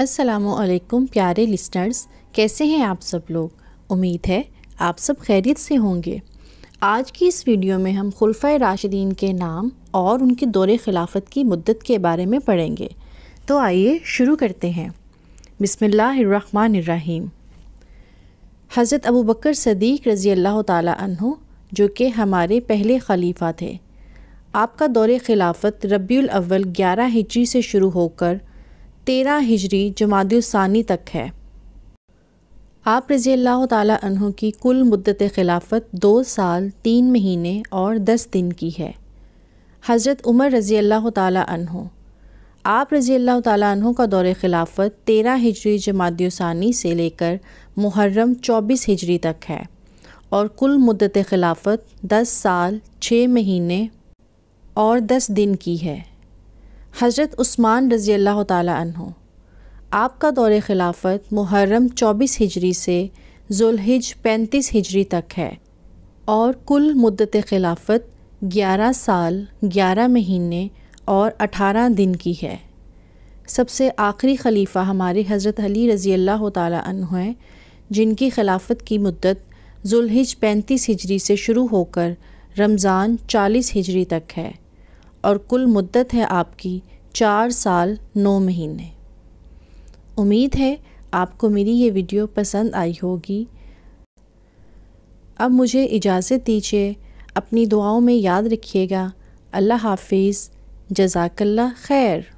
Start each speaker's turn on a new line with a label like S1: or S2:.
S1: असलकुम प्यारे लिसनर्स कैसे हैं आप सब लोग उम्मीद है आप सब खैरियत से होंगे आज की इस वीडियो में हम खुलफा राशिदीन के नाम और उनके दौर खिलाफत की मुद्दत के बारे में पढ़ेंगे तो आइए शुरू करते हैं बिसमीम हज़रत अबू बकर सदीक रज़ी अल्लाह तु जो कि हमारे पहले खलीफा थे आपका दौर खिलाफत रबी अव्वल ग्यारह हिजरी से शुरू होकर तेरह हिजरी जमादानी तक है आप रजी अल्लाह तहों की कुल मुद्दत खिलाफत दो साल तीन महीने और दस दिन की है हज़रत उमर रज़ी अल्लाह तहों आप रज़ी अल्लाह तहों का दौर खिलाफत तेरह हिजरी जमादानी से लेकर मुहर्रम चौबीस हिजरी तक है और कुल मुद्दत खिलाफत दस साल छः महीने और दस दिन की है हज़रत उस्मान रज़ी अल्लाह तु आपका दौर खिलाफत मुहर्रम 24 हिजरी से जुलहिज 35 हिजरी तक है और कुल मुद्दत खिलाफत 11 साल 11 महीने और 18 दिन की है सबसे आखिरी खलीफा हमारे हज़रत अली रज़ी अल्लाह तु हैं जिनकी खिलाफत की मुद्दत जुल्हिज पैंतीस हिजरी से शुरू होकर रमज़ान चालीस हिजरी तक है और कुल मुद्दत है आपकी चार साल नौ महीने उम्मीद है आपको मेरी ये वीडियो पसंद आई होगी अब मुझे इजाज़त दीजिए अपनी दुआओं में याद रखिएगा अल्लाह हाफिज़ जजाकल्ला खैर